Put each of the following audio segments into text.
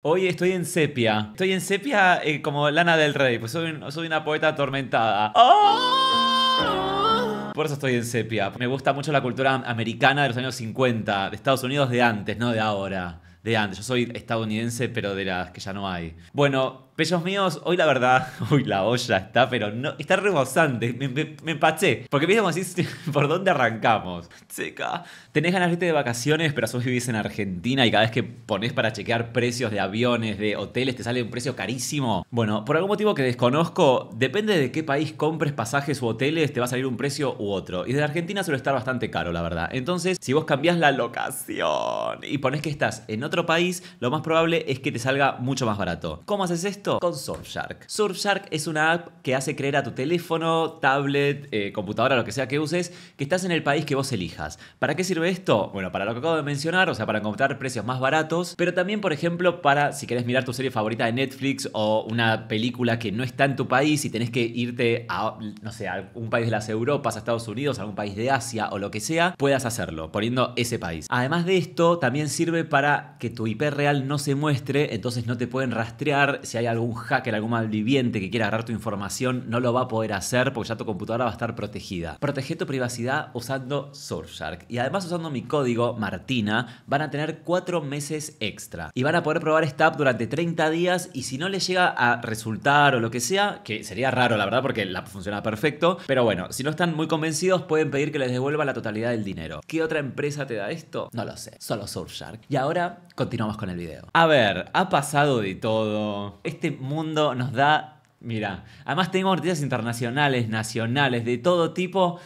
Hoy estoy en sepia. Estoy en sepia eh, como Lana del Rey, pues soy, soy una poeta atormentada. ¡Oh! Por eso estoy en sepia. Me gusta mucho la cultura americana de los años 50, de Estados Unidos de antes, no de ahora. De antes. Yo soy estadounidense, pero de las que ya no hay. Bueno, Bellos míos, hoy la verdad, hoy la olla está, pero no, está rebosante, me, me, empaché. Porque viste así, ¿por dónde arrancamos? Seca. Tenés ganas de de vacaciones, pero vos vivís en Argentina y cada vez que ponés para chequear precios de aviones, de hoteles, te sale un precio carísimo. Bueno, por algún motivo que desconozco, depende de qué país compres pasajes u hoteles, te va a salir un precio u otro. Y desde Argentina suele estar bastante caro, la verdad. Entonces, si vos cambiás la locación y ponés que estás en otro país, lo más probable es que te salga mucho más barato. ¿Cómo haces esto? Con Surfshark. Surfshark es una app que hace creer a tu teléfono, tablet, eh, computadora, lo que sea que uses, que estás en el país que vos elijas. ¿Para qué sirve esto? Bueno, para lo que acabo de mencionar, o sea, para encontrar precios más baratos, pero también, por ejemplo, para si querés mirar tu serie favorita de Netflix o una película que no está en tu país y tenés que irte a, no sé, a un país de las Europas, a Estados Unidos, a algún país de Asia o lo que sea, puedas hacerlo, poniendo ese país. Además de esto, también sirve para que tu IP real no se muestre, entonces no te pueden rastrear si hay algo un hacker, algún malviviente que quiera agarrar tu información, no lo va a poder hacer porque ya tu computadora va a estar protegida. Protege tu privacidad usando Surfshark. Y además usando mi código Martina, van a tener 4 meses extra. Y van a poder probar esta app durante 30 días y si no les llega a resultar o lo que sea, que sería raro la verdad porque la funciona perfecto, pero bueno, si no están muy convencidos pueden pedir que les devuelva la totalidad del dinero. ¿Qué otra empresa te da esto? No lo sé, solo Surfshark. Y ahora continuamos con el video. A ver, ha pasado de todo. Este este mundo nos da, mira, además tenemos noticias internacionales, nacionales, de todo tipo.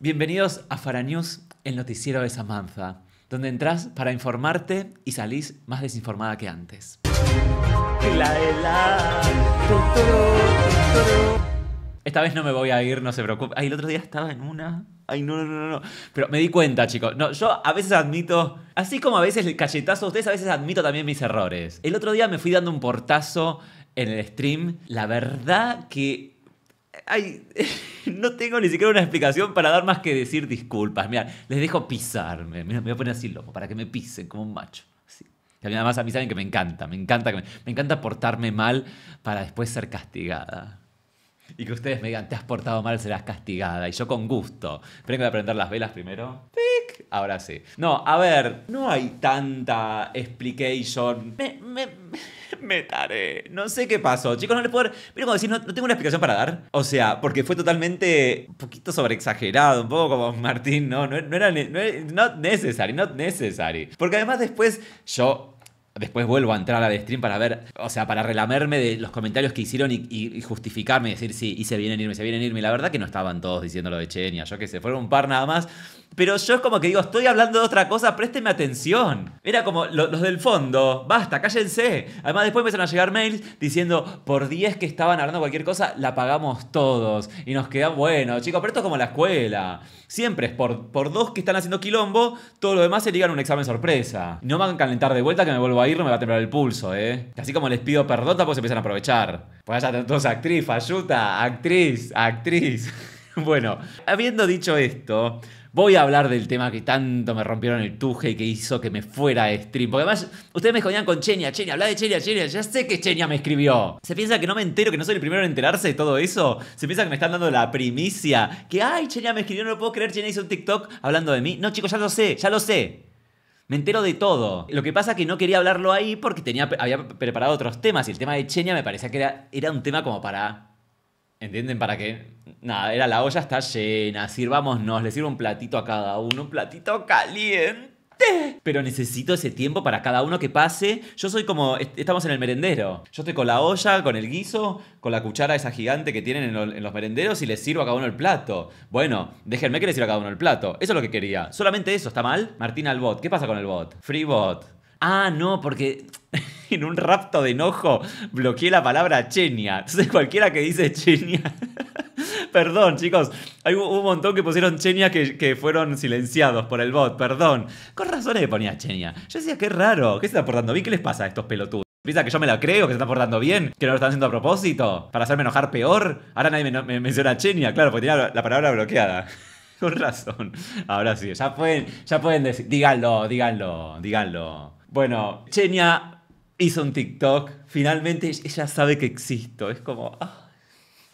Bienvenidos a Fara el noticiero de Samantha, donde entras para informarte y salís más desinformada que antes. Esta vez no me voy a ir, no se preocupe. Ay, el otro día estaba en una. Ay, no, no, no, no. Pero me di cuenta, chicos. No, yo a veces admito, así como a veces el cachetazo, ustedes a veces admito también mis errores. El otro día me fui dando un portazo en el stream. La verdad que... Ay, no tengo ni siquiera una explicación para dar más que decir disculpas. Mira, les dejo pisarme. me voy a poner así loco, para que me pisen como un macho. Así. además a mí saben que me encanta, me encanta, que me, encanta portarme mal para después ser castigada. Y que ustedes me digan, te has portado mal, serás castigada. Y yo con gusto. voy a prender las velas primero. Ahora sí. No, a ver, no hay tanta explication. me, me taré. No sé qué pasó. Chicos, no les puedo... Pero como decir, no, tengo una explicación para dar. O sea, porque fue totalmente un poquito sobreexagerado, un poco como Martín, no, no, era... No, not necessary, not necessary. Porque además después yo Después vuelvo a entrar a la stream para ver, o sea, para relamerme de los comentarios que hicieron y, justificarme y decir, sí, hice bien en irme, se vienen irme. La verdad que no estaban todos diciendo lo de Chenia, yo que sé, fueron un par nada más. Pero yo es como que digo, estoy hablando de otra cosa, présteme atención. Era como los del fondo, basta, cállense. Además después empezaron a llegar mails diciendo, por 10 que estaban hablando cualquier cosa, la pagamos todos. Y nos queda bueno, chicos, pero esto es como la escuela. Siempre es por, por dos que están haciendo quilombo, todo lo demás se ligan un examen sorpresa. No me a calentar de vuelta que me vuelvo a me va a temblar el pulso, ¿eh? Así como les pido perdón, tampoco se empiezan a aprovechar. Pues allá todos actriz, falluta, actriz, actriz. bueno, habiendo dicho esto, Voy a hablar del tema que tanto me rompieron el tuje y que hizo que me fuera de stream. Porque además, ustedes me jodían con Chenia, Chenia, habla de Chenia, Chenia, ya sé que Chenia me escribió. ¿Se piensa que no me entero, que no soy el primero en enterarse de todo eso? ¿Se piensa que me están dando la primicia? Que, ay, Chenia me escribió, no lo puedo creer, Chenia hizo un TikTok hablando de mí. No, chicos, ya lo sé, ya lo sé. Me entero de todo. Lo que pasa es que no quería hablarlo ahí porque tenía, había preparado otros temas y el tema de Cheña me parecía que era, era un tema como para... ¿Entienden? Para que... Nada, era la olla está llena, sirvámonos, le sirvo un platito a cada uno, un platito caliente pero necesito ese tiempo para cada uno que pase. Yo soy como, estamos en el merendero. Yo estoy con la olla, con el guiso, con la cuchara esa gigante que tienen en, los merenderos y les sirvo a cada uno el plato. Bueno, déjenme que les sirva a cada uno el plato. Eso es lo que quería. Solamente eso, ¿está mal? Martina al bot. ¿Qué pasa con el bot? Free bot. Ah, no, porque en un rapto de enojo, bloqueé la palabra Chenia. Entonces cualquiera que dice Chenia... perdón, chicos. Hay un, montón que pusieron Chenia que, fueron silenciados por el bot, perdón. Con razones le ponía Chenia. Yo decía, qué raro, ¿qué se está portando bien? ¿Qué les pasa a estos pelotudos? ¿Piensa que yo me la creo, que se está portando bien? ¿Que no lo están haciendo a propósito? ¿Para hacerme enojar peor? Ahora nadie me, menciona Chenia, claro, porque tenía la palabra bloqueada. Con razón. Ahora sí, ya pueden, ya pueden decir. Díganlo, díganlo, díganlo. Bueno, Chenia hizo un TikTok, finalmente ella sabe que existo, es como... Ah.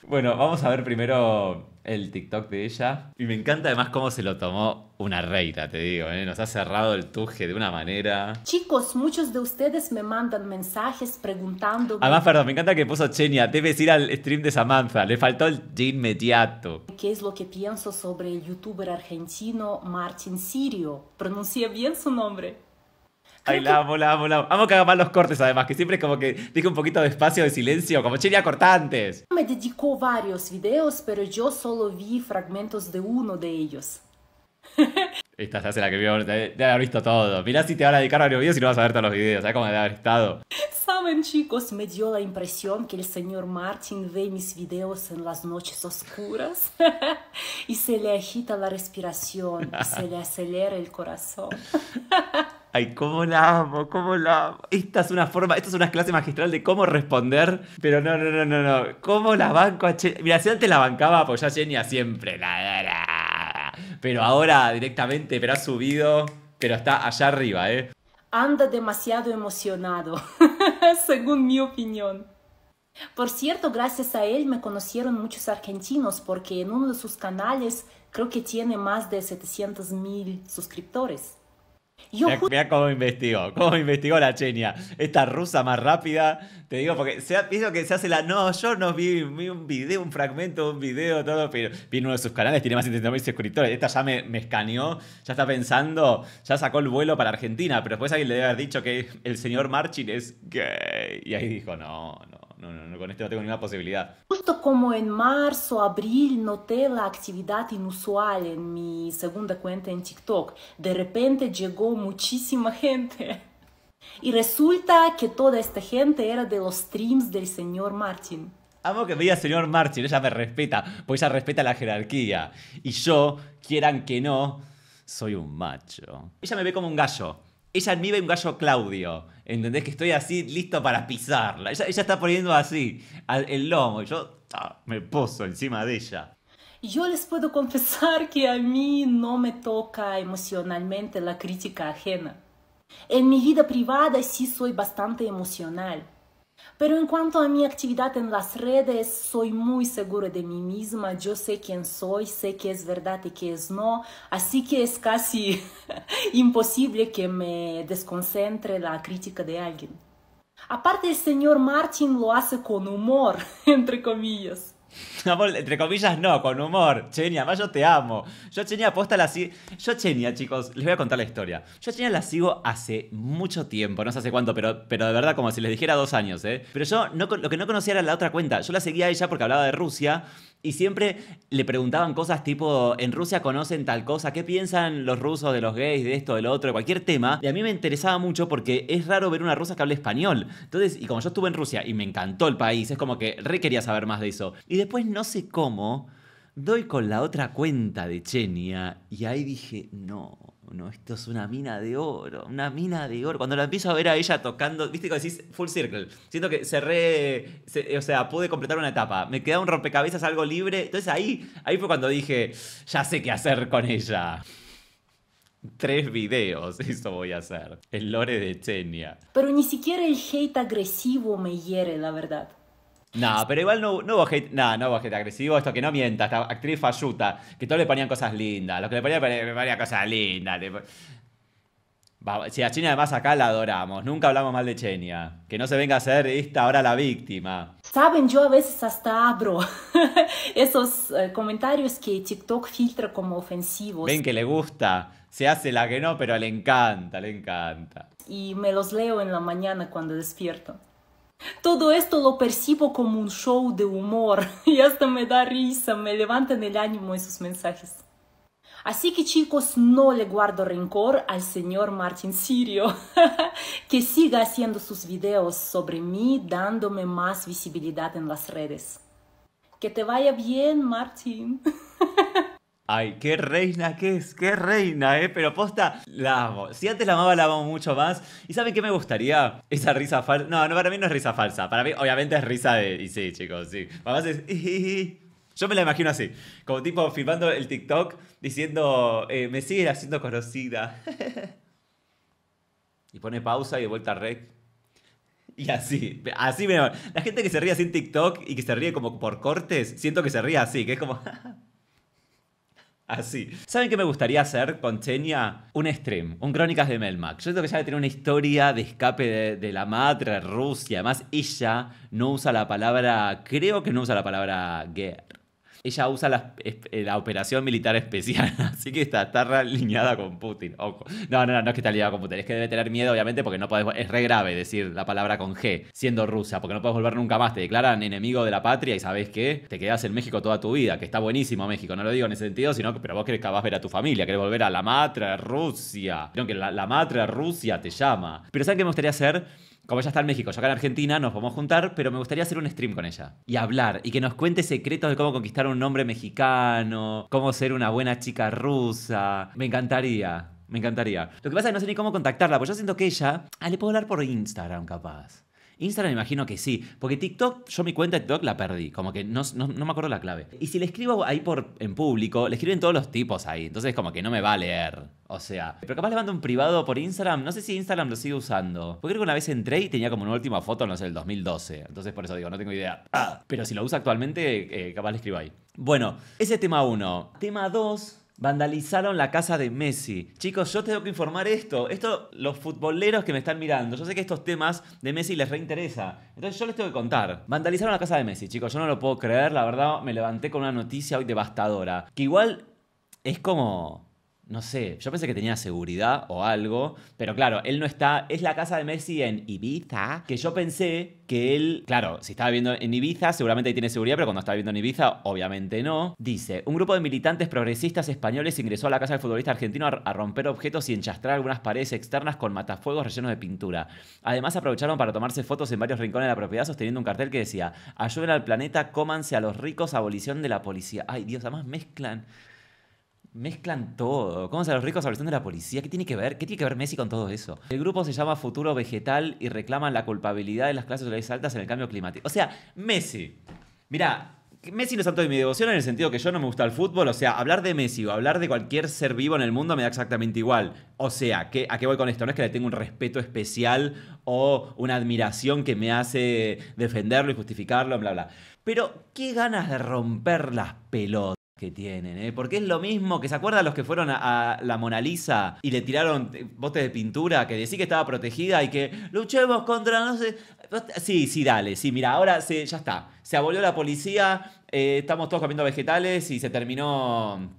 Bueno, vamos a ver primero el TikTok de ella. Y me encanta además cómo se lo tomó una reina, te digo, ¿eh? nos ha cerrado el tuje de una manera. Chicos, muchos de ustedes me mandan mensajes preguntando... Además, perdón, me encanta que puso Chenia, debes ir al stream de Samantha, le faltó el de inmediato. ¿Qué es lo que pienso sobre el youtuber argentino Martin Sirio? Pronuncia bien su nombre? Ay, la amo, la amo, la amo. Amo que haga mal los cortes, además, que siempre es como que deje un poquito de espacio de silencio, como chería cortantes. Me dedicó varios videos, pero yo solo vi fragmentos de uno de ellos. Esta se hace la que vio, de, haber visto todo. Mira si te van a dedicar varios videos y no vas a ver todos los videos, ¿sabes cómo debe haber estado? Saben chicos, me dio la impresión que el señor Martin ve mis videos en las noches oscuras y se le agita la respiración, y se le acelera el corazón. Ay, cómo la amo, cómo la amo. Esta es una forma, esta es una clase magistral de cómo responder, pero no, no, no, no, no. ¿Cómo la banco a Mira, si antes la bancaba, pues ya Chenia siempre. Pero ahora directamente, pero ha subido, pero está allá arriba, ¿eh? Anda demasiado emocionado, según mi opinión. Por cierto, gracias a él me conocieron muchos argentinos porque en uno de sus canales creo que tiene más de 700 mil suscriptores. Yo mira, cómo investigó, cómo investigó la Chenia. Esta rusa más rápida. Te digo, porque se ha, que se hace la. No, yo no vi, un video, un fragmento, un video, todo. Pero vi uno de sus canales, tiene más de 70.000 suscriptores. Esta ya me, me, escaneó, ya está pensando, ya sacó el vuelo para Argentina. Pero después alguien le debe haber dicho que el señor Marchin es gay. Y ahí dijo, no, no no, no, no, con esto no tengo ninguna posibilidad. Justo como en marzo, abril, noté la actividad inusual en mi segunda cuenta en TikTok. De repente llegó muchísima gente. Y resulta que toda esta gente era de los streams del señor Martin. Amo que me diga señor Martin, ella me respeta, pues ella respeta la jerarquía. Y yo, quieran que no, soy un macho. Ella me ve como un gallo. Ella en mí ve un gallo Claudio. ¿Entendés? Que estoy así, listo para pisarla. Ella, está poniendo así, al, el lomo, y yo me poso encima de ella. Yo les puedo confesar que a mí no me toca emocionalmente la crítica ajena. En mi vida privada sí soy bastante emocional pero en cuanto a mi actividad en las redes, soy muy segura de mí misma, yo sé quién soy, sé que es verdad y que es no, así que es casi imposible que me desconcentre la crítica de alguien. Aparte, el señor Martin lo hace con humor, entre comillas. entre comillas, no, con humor. Chenia, más yo te amo. Yo Chenia aposta la Yo Chenia, chicos, les voy a contar la historia. Yo Chenia la sigo hace mucho tiempo, no sé hace cuánto, pero, pero de verdad, como si les dijera dos años, ¿eh? Pero yo no, lo que no conocía era la otra cuenta. Yo la seguía ella porque hablaba de Rusia y siempre le preguntaban cosas tipo, en Rusia conocen tal cosa, ¿qué piensan los rusos de los gays, de esto, de lo otro, de cualquier tema? Y a mí me interesaba mucho porque es raro ver una rusa que hable español. Entonces, y como yo estuve en Rusia y me encantó el país, es como que re quería saber más de eso. Y después no sé cómo, doy con la otra cuenta de Chenia y ahí dije, no, no, esto es una mina de oro, una mina de oro. Cuando la empiezo a ver a ella tocando, viste que decís full circle. Siento que cerré, o sea, pude completar una etapa. Me queda un rompecabezas algo libre. Entonces ahí, ahí fue cuando dije, ya sé qué hacer con ella. Tres videos, eso voy a hacer. El lore de Chenia. Pero ni siquiera el hate agresivo me hiere, la verdad. No, este. pero igual no, no hubo no, no agresivo, esto que no mienta, esta actriz falluta, que todos le ponían cosas lindas, lo que le ponían, le ponían cosas lindas. Si a Chenia además acá la adoramos, nunca hablamos mal de Chenia. Que no se venga a hacer esta ahora la víctima. Saben, yo a veces hasta abro esos eh, comentarios que TikTok filtra como ofensivos. Ven que le gusta, se hace la que no, pero le encanta, le encanta. Y me los leo en la mañana cuando despierto. Todo esto lo percibo como un show de humor y hasta me da risa, me levantan el ánimo esos mensajes. Así que chicos, no le guardo rencor al señor Martin Sirio, que siga haciendo sus videos sobre mí, dándome más visibilidad en las redes. Que te vaya bien, Martin. Ay, qué reina que es, qué reina, ¿eh? Pero posta, la amo. Si antes la amaba, la amo mucho más. ¿Y saben qué me gustaría? Esa risa falsa. No, no, para mí no es risa falsa. Para mí, obviamente, es risa de. Y sí, chicos, sí. es. Yo me la imagino así, como tipo filmando el TikTok diciendo, eh, me sigues haciendo conocida. y pone pausa y de vuelta a rec. Y así, así me... La gente que se ríe así en TikTok y que se ríe como por cortes, siento que se ríe así, que es como... Así. ¿Saben qué me gustaría hacer con Chenia? Un stream, un Crónicas de Melmac. Yo creo que ya tener una historia de escape de, la madre Rusia. Además, ella no usa la palabra, creo que no usa la palabra guerra ella usa eh, la, operación militar especial, así que está, está re alineada con Putin. Ojo. No, no, no, no es que está alineada con Putin, es que debe tener miedo, obviamente, porque no podés, es re grave decir la palabra con G, siendo rusa, porque no podés volver nunca más, te declaran enemigo de la patria y sabes qué, te quedas en México toda tu vida, que está buenísimo México, no lo digo en ese sentido, sino que, pero vos querés que vas a ver a tu familia, querés volver a la matra Rusia, que la, matra Rusia te llama. Pero ¿saben qué me gustaría hacer? como ella está en México, yo acá en Argentina, nos podemos juntar, pero me gustaría hacer un stream con ella y hablar y que nos cuente secretos de cómo conquistar un hombre mexicano, cómo ser una buena chica rusa. Me encantaría. Me encantaría. Lo que pasa es que no sé ni cómo contactarla, porque yo siento que ella. Ah, le puedo hablar por Instagram, capaz. Instagram imagino que sí, porque TikTok, yo mi cuenta de TikTok la perdí, como que no, me acuerdo la clave. Y si le escribo ahí por, en público, le escriben todos los tipos ahí, entonces como que no me va a leer. O sea, pero capaz le mando un privado por Instagram, no sé si Instagram lo sigue usando. Porque creo que una vez entré y tenía como una última foto, no sé, el 2012, entonces por eso digo, no tengo idea. Ah, pero si lo usa actualmente, eh, capaz le escribo ahí. Bueno, ese es tema 1. Tema 2 Vandalizaron la casa de Messi. Chicos, yo tengo que informar esto. Esto, los futboleros que me están mirando, yo sé que estos temas de Messi les reinteresa. Entonces yo les tengo que contar. Vandalizaron la casa de Messi, chicos. Yo no lo puedo creer. La verdad, me levanté con una noticia hoy devastadora. Que igual es como no sé, yo pensé que tenía seguridad o algo, pero claro, él no está, es la casa de Messi en Ibiza, que yo pensé que él, claro, si estaba viendo en Ibiza, seguramente ahí tiene seguridad, pero cuando estaba viendo en Ibiza, obviamente no. Dice, un grupo de militantes progresistas españoles ingresó a la casa del futbolista argentino a, romper objetos y enchastrar algunas paredes externas con matafuegos rellenos de pintura. Además aprovecharon para tomarse fotos en varios rincones de la propiedad sosteniendo un cartel que decía, ayuden al planeta, cómanse a los ricos, abolición de la policía. Ay, Dios, además mezclan... Mezclan todo. ¿Cómo se los ricos hablan de la policía? ¿Qué tiene que ver? ¿Qué tiene que ver Messi con todo eso? El grupo se llama Futuro Vegetal y reclaman la culpabilidad de las clases de sociales altas en el cambio climático. O sea, Messi. mira, Messi no es tanto de mi devoción en el sentido que yo no me gusta el fútbol. O sea, hablar de Messi o hablar de cualquier ser vivo en el mundo me da exactamente igual. O sea, ¿a qué voy con esto? No es que le tenga un respeto especial o una admiración que me hace defenderlo y justificarlo, bla, bla. Pero qué ganas de romper las pelotas que tienen, ¿eh? Porque es lo mismo que se acuerdan los que fueron a, la Mona Lisa y le tiraron botes de pintura que decía que estaba protegida y que luchemos contra, no sé. Sí, sí, dale, sí, mira, ahora ya está. Se abolió la policía, eh, estamos todos comiendo vegetales y se terminó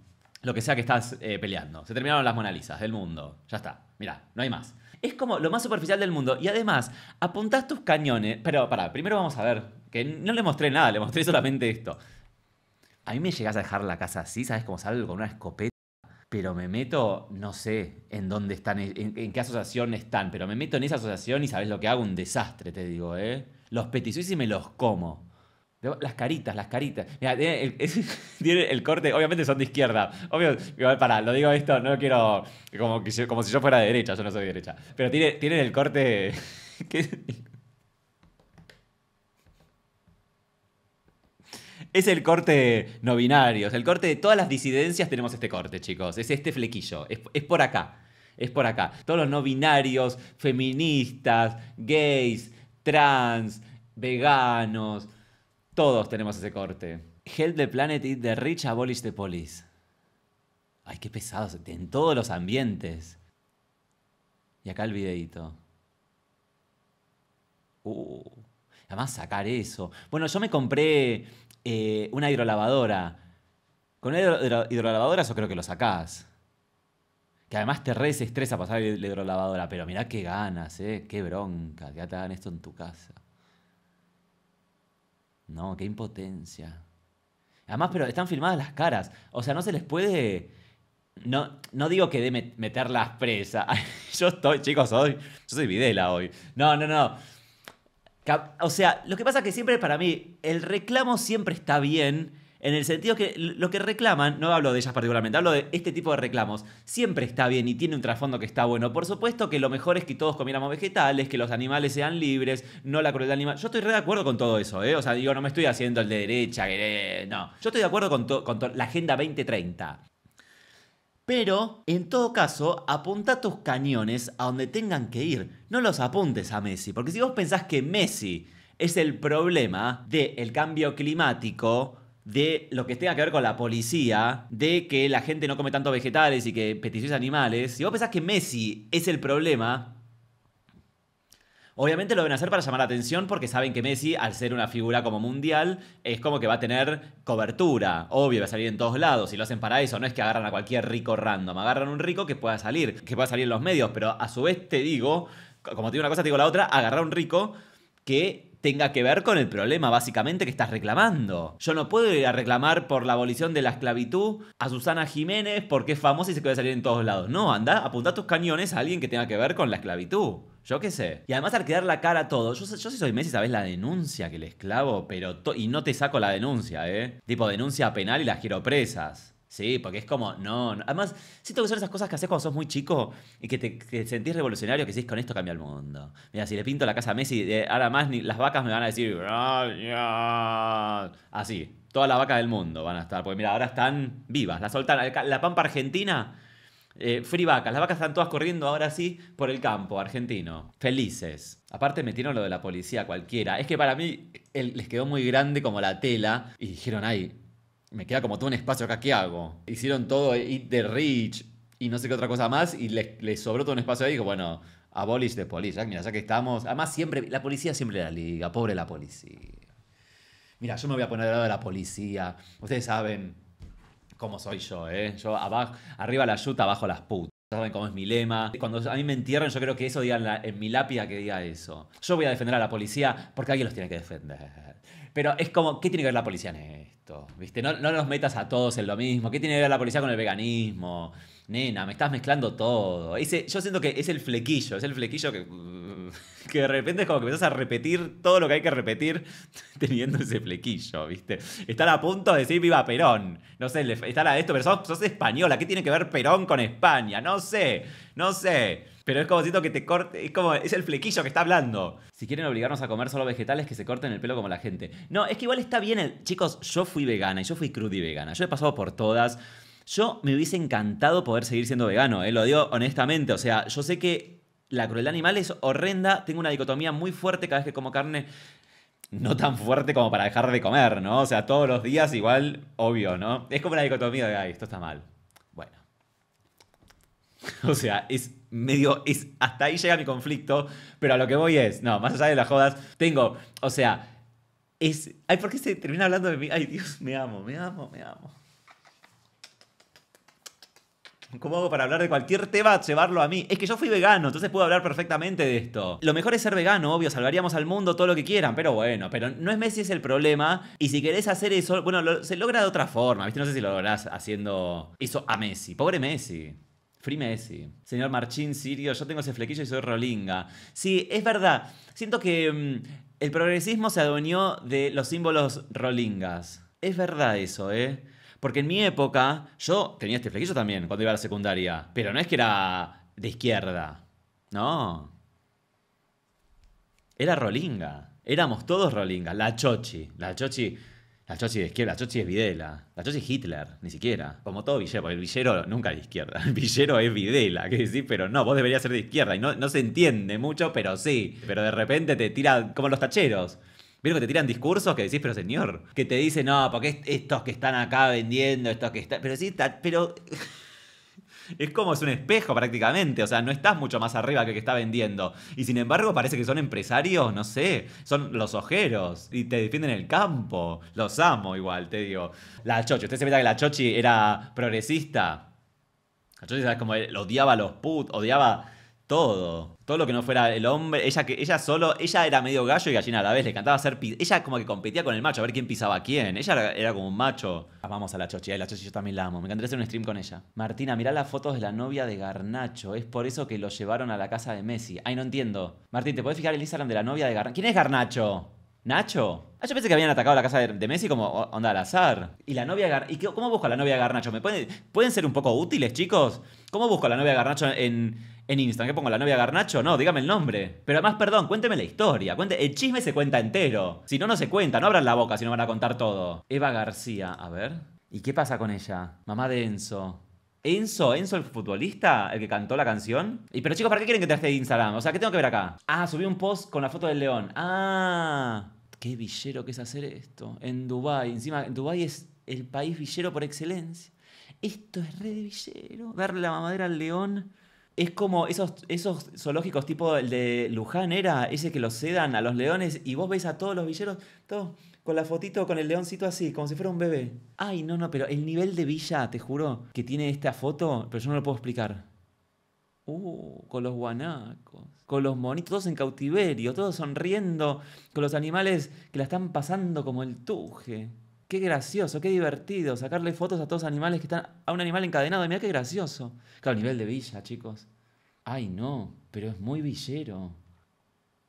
lo que sea que estás eh, peleando. Se terminaron las Mona Lisas del mundo. Ya está, mira, no hay más. Es como lo más superficial del mundo. Y además, apuntás tus cañones. Pero, para, primero vamos a ver. Que no le mostré nada, le mostré solamente esto. A mí me llegas a dejar la casa así, ¿sabes? cómo salgo con una escopeta, pero me meto, no sé en dónde están, en, qué asociación están, pero me meto en esa asociación y sabes lo que hago, un desastre, te digo, ¿eh? Los petisuis y me los como. Las caritas, las caritas. Mira, tiene el, corte, obviamente son de izquierda. Obvio, para, lo digo esto, no quiero. Como, si yo fuera de derecha, yo no soy de derecha. Pero tiene, tienen el corte. Es el corte no binarios. el corte de todas las disidencias tenemos este corte, chicos. Es este flequillo, es, por acá, es por acá. Todos los no binarios, feministas, gays, trans, veganos, todos tenemos ese corte. Help the planet, eat the rich, abolish the police. Ay, qué pesados, en todos los ambientes. Y acá el videito. Uh, además sacar eso. Bueno, yo me compré eh, una hidrolavadora. Con una hidrolavadora yo creo que lo sacás. Que además te re estresa pasar la hidrolavadora, pero mirá qué ganas, ¿eh? Qué bronca, Ya te hagan esto en tu casa. No, qué impotencia. Además, pero están filmadas las caras. O sea, no se les puede... No, no digo que de las presas. yo estoy, chicos, hoy... Yo soy Videla hoy. No, no, no. O sea, lo que pasa es que siempre para mí, el reclamo siempre está bien. En el sentido que lo que reclaman, no hablo de ellas particularmente, hablo de este tipo de reclamos, siempre está bien y tiene un trasfondo que está bueno. Por supuesto que lo mejor es que todos comiéramos vegetales, que los animales sean libres, no la crueldad animal. Yo estoy re de acuerdo con todo eso, ¿eh? O sea, digo, no me estoy haciendo el de derecha, que, eh, no. Yo estoy de acuerdo con, con la Agenda 2030. Pero, en todo caso, apunta tus cañones a donde tengan que ir. No los apuntes a Messi, porque si vos pensás que Messi es el problema del el cambio climático, de lo que tenga que ver con la policía, de que la gente no come tanto vegetales y que peticiones animales, si vos pensás que Messi es el problema, Obviamente lo deben hacer para llamar la atención porque saben que Messi, al ser una figura como mundial, es como que va a tener cobertura. Obvio, va a salir en todos lados. y lo hacen para eso, no es que agarran a cualquier rico random. Agarran un rico que pueda salir, que pueda salir en los medios. Pero a su vez te digo, como te digo una cosa, te digo la otra, agarrar a un rico que tenga que ver con el problema básicamente que estás reclamando. Yo no puedo ir a reclamar por la abolición de la esclavitud a Susana Jiménez porque es famosa y se puede salir en todos lados. No, anda, apunta tus cañones a alguien que tenga que ver con la esclavitud. Yo qué sé. Y además al quedar la cara a todo, yo, yo si soy Messi, ¿sabes la denuncia que le esclavo? Pero y no te saco la denuncia, ¿eh? Tipo denuncia penal y las quiero presas. Sí, porque es como, no, Además, siento que son esas cosas que haces cuando sos muy chico y que te sentís revolucionario, que decís, con esto cambia el mundo. Mira, si le pinto la casa a Messi, eh, ahora más ni, las vacas me van a decir, así, Toda la vaca del mundo van a estar, porque mira, ahora están vivas, la soltan, la pampa argentina eh, free vacas, las vacas están todas corriendo ahora sí por el campo argentino. Felices. Aparte metieron lo de la policía cualquiera. Es que para mí les quedó muy grande como la tela y dijeron, ay, me queda como todo un espacio acá, ¿qué hago? Hicieron todo Eat the Rich y no sé qué otra cosa más y les, sobró todo un espacio ahí dijo, bueno, abolish the police. Mira, ya que estamos... Además siempre, la policía siempre la liga, pobre la policía. Mira, yo me voy a poner al lado de la policía. Ustedes saben, como soy yo, ¿eh? Yo arriba la yuta, abajo las putas. Saben cómo es mi lema. Cuando a mí me entierren, yo creo que eso diga en, mi lápida que diga eso. Yo voy a defender a la policía porque alguien los tiene que defender. Pero es como, ¿qué tiene que ver la policía en esto? ¿Viste? No, no metas a todos en lo mismo. ¿Qué tiene que ver la policía con el veganismo? Nena, me estás mezclando todo. yo siento que es el flequillo, es el flequillo que, que de repente es como que empezás a repetir todo lo que hay que repetir teniendo ese flequillo, ¿viste? Están a punto de decir viva Perón. No sé, está a esto, pero sos, española. ¿Qué tiene que ver Perón con España? No sé, no sé. Pero es como siento que te corte, es como, es el flequillo que está hablando. Si quieren obligarnos a comer solo vegetales, que se corten el pelo como la gente. No, es que igual está bien Chicos, yo fui vegana y yo fui crudivegana. y vegana. Yo he pasado por todas. Yo me hubiese encantado poder seguir siendo vegano, ¿eh? lo digo honestamente. O sea, yo sé que la crueldad animal es horrenda, tengo una dicotomía muy fuerte cada vez que como carne. No tan fuerte como para dejar de comer, ¿no? O sea, todos los días igual, obvio, ¿no? Es como una dicotomía de, ay, esto está mal. Bueno. O sea, es medio, es, hasta ahí llega mi conflicto, pero a lo que voy es, no, más allá de las jodas, tengo, o sea, es, ay, ¿por qué se termina hablando de mí? Ay, Dios, me amo, me amo, me amo. ¿Cómo hago para hablar de cualquier tema, llevarlo a mí? Es que yo fui vegano, entonces puedo hablar perfectamente de esto. Lo mejor es ser vegano, obvio, salvaríamos al mundo todo lo que quieran, pero bueno, pero no es Messi es el problema. Y si querés hacer eso, bueno, se logra de otra forma, ¿viste? No sé si lo lográs haciendo eso a Messi. Pobre Messi. Free Messi. Señor Marchín Sirio, yo tengo ese flequillo y soy rolinga. Sí, es verdad. Siento que mm, el progresismo se adueñó de los símbolos rolingas. Es verdad eso, ¿eh? Porque en mi época yo tenía este flequillo también cuando iba a la secundaria, pero no es que era de izquierda, no. Era rolinga, éramos todos rolingas, la chochi, la chochi, la chochi de izquierda, la chochi es Videla, la chochi es Hitler, ni siquiera, como todo villero, el villero nunca es de izquierda, el villero es Videla, que decís, pero no, vos deberías ser de izquierda, y no, no se entiende mucho, pero sí, pero de repente te tiran como los tacheros. Vieron que te tiran discursos que decís, pero señor, que te dicen, no, porque estos que están acá vendiendo, estos que están. Pero sí, pero. Es como es un espejo prácticamente, o sea, no estás mucho más arriba que el que está vendiendo. Y sin embargo, parece que son empresarios, no sé, son los ojeros y te defienden el campo. Los amo igual, te digo. La Chochi, usted se meta que la Chochi era progresista. La Chochi, ¿sabes? Como odiaba a los put, odiaba todo. Todo lo que no fuera el hombre. Ella, que, ella solo, ella era medio gallo y gallina a la vez, le encantaba hacer Ella como que competía con el macho, a ver quién pisaba quién. Ella era, como un macho. vamos a la chochi, la chochi yo también la amo. Me encantaría hacer un stream con ella. Martina, mirá las fotos de la novia de Garnacho. Es por eso que lo llevaron a la casa de Messi. Ay, no entiendo. Martín, ¿te puedes fijar el Instagram de la novia de Garnacho? ¿Quién es Garnacho? Nacho. Ah, yo pensé que habían atacado la casa de, Messi como onda al azar. ¿Y la novia Gar ¿Y cómo busco a la novia Garnacho? ¿Me pueden, ser un poco útiles, chicos? ¿Cómo busco a la novia Garnacho en, en Instagram? ¿Qué pongo la novia Garnacho? No, dígame el nombre. Pero además, perdón, cuénteme la historia. Cuente, el chisme se cuenta entero. Si no, no se cuenta. No abran la boca si no van a contar todo. Eva García, a ver. ¿Y qué pasa con ella? Mamá de Enzo. Enzo, Enzo el futbolista, el que cantó la canción. Y pero chicos, ¿para qué quieren que te esté Instagram? O sea, ¿qué tengo que ver acá? Ah, subí un post con la foto del león. Ah qué villero que es hacer esto. En Dubai, encima, Dubai es el país villero por excelencia. Esto es re de villero. Darle la mamadera al león. Es como esos, esos zoológicos tipo el de Luján era, ese que lo sedan a los leones y vos ves a todos los villeros, todos con la fotito con el leoncito así, como si fuera un bebé. Ay, no, no, pero el nivel de villa, te juro, que tiene esta foto, pero yo no lo puedo explicar. Uh, con los guanacos, con los monitos, todos en cautiverio, todos sonriendo, con los animales que la están pasando como el tuje. Qué gracioso, qué divertido, sacarle fotos a todos los animales que están. a un animal encadenado, mira qué gracioso. Claro, nivel de villa, chicos. Ay, no, pero es muy villero.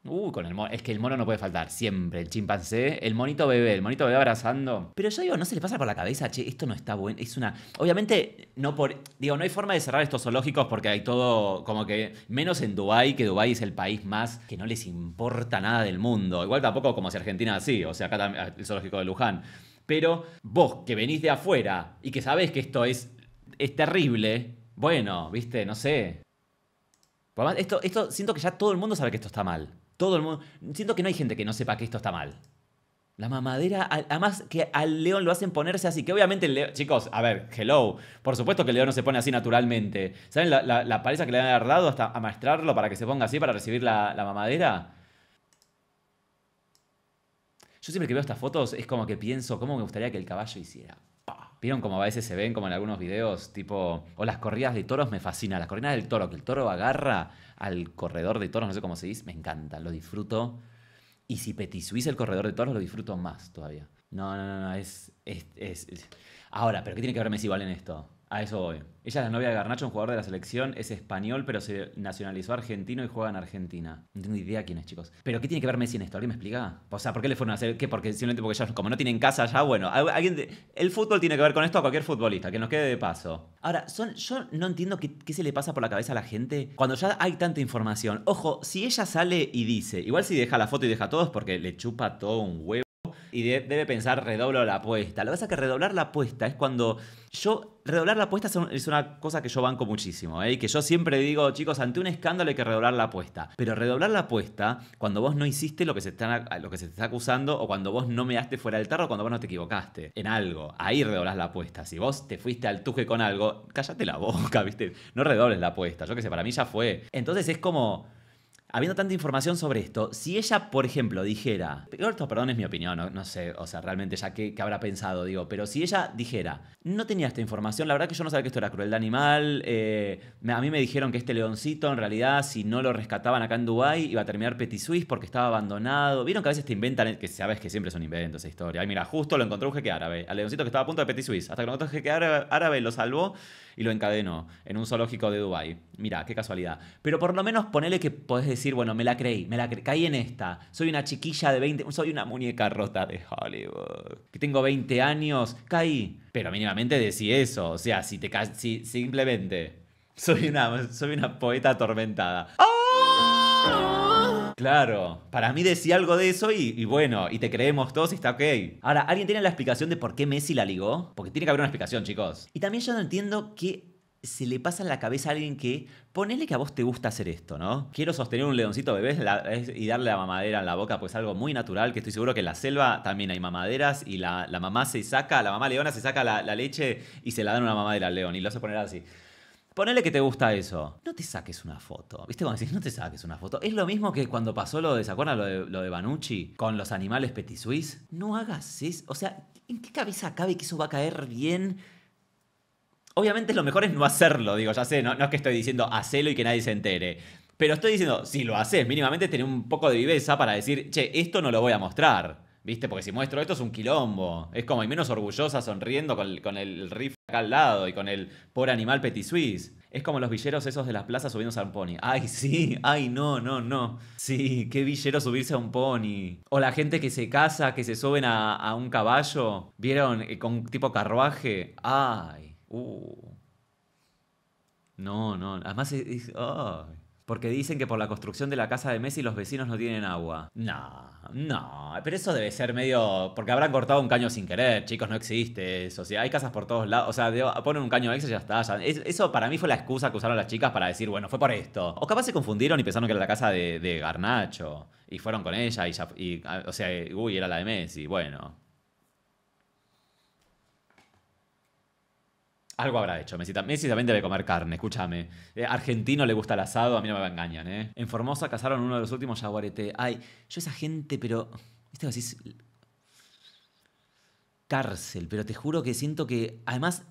Uh, con el Es que el mono no puede faltar, siempre. El chimpancé, el monito bebé, el monito bebé abrazando. Pero yo digo, ¿no se le pasa por la cabeza, che, esto no está bueno? Es una. Obviamente, no por. Digo, no hay forma de cerrar estos zoológicos porque hay todo. Como que. Menos en Dubái, que Dubái es el país más que no les importa nada del mundo. Igual tampoco como si Argentina así. O sea, acá también, ah, el zoológico de Luján. Pero vos que venís de afuera y que sabés que esto es. Es terrible. Bueno, viste, no sé. esto, esto siento que ya todo el mundo sabe que esto está mal. Todo el mundo. Siento que no hay gente que no sepa que esto está mal. La mamadera, además que al león lo hacen ponerse así, que obviamente el león, chicos, a ver, hello, por supuesto que el león no se pone así naturalmente. ¿Saben la, la, paliza que le han dado hasta amaestrarlo para que se ponga así para recibir la, mamadera? Yo siempre que veo estas fotos es como que pienso, ¿cómo me gustaría que el caballo hiciera? ¿Vieron cómo a veces se ven como en algunos videos? Tipo, o las corridas de toros me fascinan, las corridas del toro, que el toro agarra al corredor de toros, no sé cómo se dice, me encanta, lo disfruto. Y si petisuís el corredor de toros, lo disfruto más todavía. No, no, no, no es, es, Ahora, ¿pero qué tiene que ver Messi igual en esto? A eso voy. Ella es la novia de Garnacho, un jugador de la selección, es español, pero se nacionalizó argentino y juega en Argentina. No tengo idea quién es, chicos. Pero ¿qué tiene que ver Messi en esto? ¿Alguien me explica? O sea, ¿por qué le fueron a hacer? ¿Qué? Porque simplemente porque ya, como no tienen casa ya, bueno, alguien el fútbol tiene que ver con esto a cualquier futbolista, que nos quede de paso. Ahora, son, yo no entiendo qué, se le pasa por la cabeza a la gente cuando ya hay tanta información. Ojo, si ella sale y dice, igual si deja la foto y deja todos porque le chupa todo un huevo y debe pensar, redoblo la apuesta. Lo que pasa es que redoblar la apuesta es cuando yo, redoblar la apuesta es una cosa que yo banco muchísimo, ¿eh? y que yo siempre digo, chicos, ante un escándalo hay que redoblar la apuesta. Pero redoblar la apuesta cuando vos no hiciste lo que se, lo que se te está acusando o cuando vos no measte fuera del tarro cuando vos no te equivocaste en algo. Ahí redoblas la apuesta. Si vos te fuiste al tuje con algo, cállate la boca, ¿viste? No redobles la apuesta. Yo que sé, para mí ya fue. Entonces es como habiendo tanta información sobre esto, si ella, por ejemplo, dijera, perdón es mi opinión, no, sé, o sea, realmente ya qué, habrá pensado, digo, pero si ella dijera, no tenía esta información, la verdad que yo no sabía que esto era crueldad animal, eh, a mí me dijeron que este leoncito en realidad si no lo rescataban acá en Dubái iba a terminar Petit Suisse porque estaba abandonado, vieron que a veces te inventan, eh, que sabes que siempre son inventos esa historia, ay mira, justo lo encontró un jeque árabe, al leoncito que estaba a punto de Petit Suisse, hasta que encontró un jeque árabe, árabe lo salvó y lo encadeno en un zoológico de Dubai. Mira, qué casualidad. Pero por lo menos ponele que podés decir, bueno, me la creí, me la caí en esta. Soy una chiquilla de 20, soy una muñeca rota de Hollywood. Que tengo 20 años, caí. Pero mínimamente decí eso, o sea, si te si simplemente soy una soy una poeta atormentada. ¡Oh! Claro, para mí decía algo de eso y, bueno, y te creemos todos y está ok. Ahora, ¿alguien tiene la explicación de por qué Messi la ligó? Porque tiene que haber una explicación, chicos. Y también yo no entiendo que se le pasa en la cabeza a alguien que ponele que a vos te gusta hacer esto, ¿no? Quiero sostener un leoncito bebé y darle la mamadera en la boca, pues es algo muy natural, que estoy seguro que en la selva también hay mamaderas y la, mamá se saca, la mamá leona se saca la, la, leche y se la dan una mamadera al león y lo hace poner así. Ponele que te gusta eso. No te saques una foto. ¿Viste cuando decís, no te saques una foto? Es lo mismo que cuando pasó lo de, ¿se lo de, Banucci con los animales petit suisse? No hagas eso. O sea, ¿en qué cabeza cabe que eso va a caer bien? Obviamente lo mejor es no hacerlo, digo, ya sé, no, es que estoy diciendo hacelo y que nadie se entere. Pero estoy diciendo, si lo haces, mínimamente tener un poco de viveza para decir, che, esto no lo voy a mostrar. ¿Viste? Porque si muestro esto es un quilombo. Es como, y menos orgullosa sonriendo con, el riff acá al lado y con el por animal petit suisse. Es como los villeros esos de las plazas subiéndose a un pony. Ay, sí, ay, no, no, no. Sí, qué villero subirse a un pony. O la gente que se casa, que se suben a, un caballo. ¿Vieron? Eh, con tipo carruaje. Ay, uh. No, no. Además es. Porque dicen que por la construcción de la casa de Messi los vecinos no tienen agua. No. No, pero eso debe ser medio. Porque habrán cortado un caño sin querer, chicos, no existe O sea, hay casas por todos lados. O sea, ponen un caño extra y ya está. eso para mí fue la excusa que usaron las chicas para decir, bueno, fue por esto. O capaz se confundieron y pensaron que era la casa de, Garnacho. Y fueron con ella y ya. o sea, uy, era la de Messi. Bueno. Algo habrá hecho Messi. también debe comer carne, escúchame. Eh, argentino le gusta el asado, a mí no me engañan, ¿eh? En Formosa cazaron uno de los últimos jaguarete. Ay, yo esa gente, pero. Este así? Cárcel, pero te juro que siento que. Además,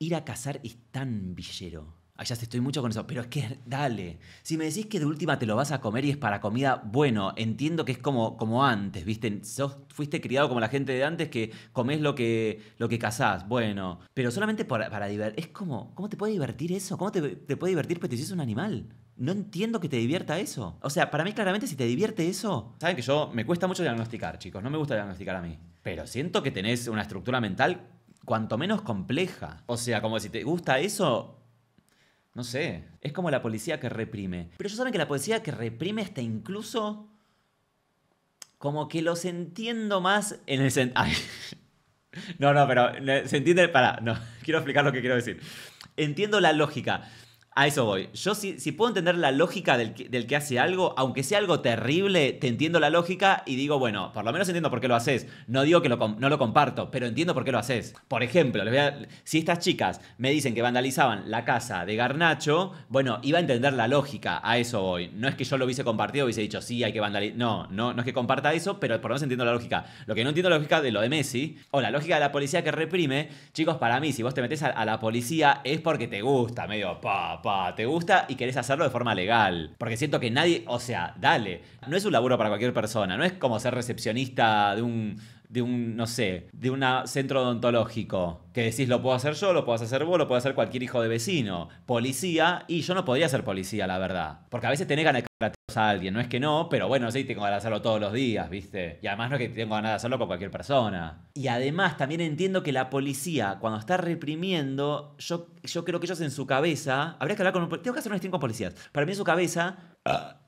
ir a cazar es tan villero. Ah, ya estoy mucho con eso, pero es que, dale, si me decís que de última te lo vas a comer y es para comida, bueno, entiendo que es como, como antes, ¿viste? Sos, fuiste criado como la gente de antes que comes lo que, lo que cazás, bueno, pero solamente para, divertir, es como, ¿cómo te puede divertir eso? ¿Cómo te, puede divertir es un animal? No entiendo que te divierta eso. O sea, para mí claramente si te divierte eso... Saben que yo me cuesta mucho diagnosticar, chicos, no me gusta diagnosticar a mí, pero siento que tenés una estructura mental cuanto menos compleja. O sea, como si te gusta eso, no sé, es como la policía que reprime. Pero yo saben que la policía que reprime está incluso como que los entiendo más en el sentido... No, no, pero se entiende... Para, no, quiero explicar lo que quiero decir. Entiendo la lógica. A eso voy. Yo si, si puedo entender la lógica del que, hace algo, aunque sea algo terrible, te entiendo la lógica y digo, bueno, por lo menos entiendo por qué lo haces. No digo que no lo comparto, pero entiendo por qué lo haces. Por ejemplo, si estas chicas me dicen que vandalizaban la casa de Garnacho, bueno, iba a entender la lógica. A eso voy. No es que yo lo hubiese compartido, hubiese dicho, sí, hay que vandalizar. No, no, no es que comparta eso, pero por lo menos entiendo la lógica. Lo que no entiendo la lógica de lo de Messi, o la lógica de la policía que reprime, chicos, para mí, si vos te metes a, la policía es porque te gusta, medio, pa, te gusta y querés hacerlo de forma legal. Porque siento que nadie, o sea, dale, no es un laburo para cualquier persona, no es como ser recepcionista de un de un, no sé, de un centro odontológico, que decís lo puedo hacer yo, lo puedo hacer vos, lo puede hacer cualquier hijo de vecino, policía, y yo no podría ser policía, la verdad. Porque a veces ganas de el a alguien, no es que no, pero bueno, sí tengo ganas de hacerlo todos los días, ¿viste? Y además no es que tengo ganas de hacerlo con cualquier persona. Y además también entiendo que la policía, cuando está reprimiendo, yo, yo creo que ellos en su cabeza, habría que hablar con tengo que hacer un stream con policías, para mí en su cabeza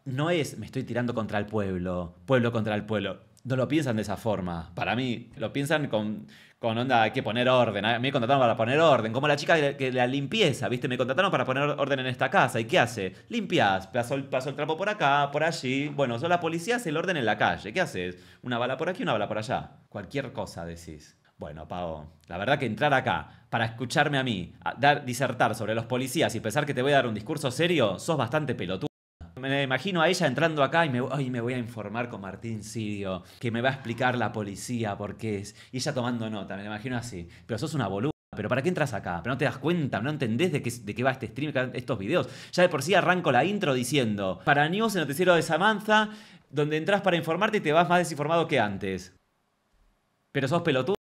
no es me estoy tirando contra el pueblo, pueblo contra el pueblo no lo piensan de esa forma. Para mí, lo piensan con, con onda, hay que poner orden. a Me contrataron para poner orden. Como la chica de la, que la limpieza, ¿viste? Me contrataron para poner orden en esta casa. ¿Y qué hace? Limpias. Pasó el, trapo por acá, por allí. Bueno, son la policía, hace el orden en la calle. ¿Qué haces? Una bala por aquí, una bala por allá. Cualquier cosa decís. Bueno, Pau, la verdad que entrar acá para escucharme a mí, dar, disertar sobre los policías y pensar que te voy a dar un discurso serio, sos bastante pelotudo. Me imagino a ella entrando acá y me, voy a informar con Martín Sirio, que me va a explicar la policía por qué es. Y ella tomando nota, me imagino así. Pero sos una boluda. ¿Pero para qué entras acá? ¿Pero no te das cuenta? ¿No entendés de qué, va este stream, estos videos? Ya de por sí arranco la intro diciendo, para News, el noticiero de Samanza, donde entras para informarte y te vas más desinformado que antes. Pero sos pelotuda.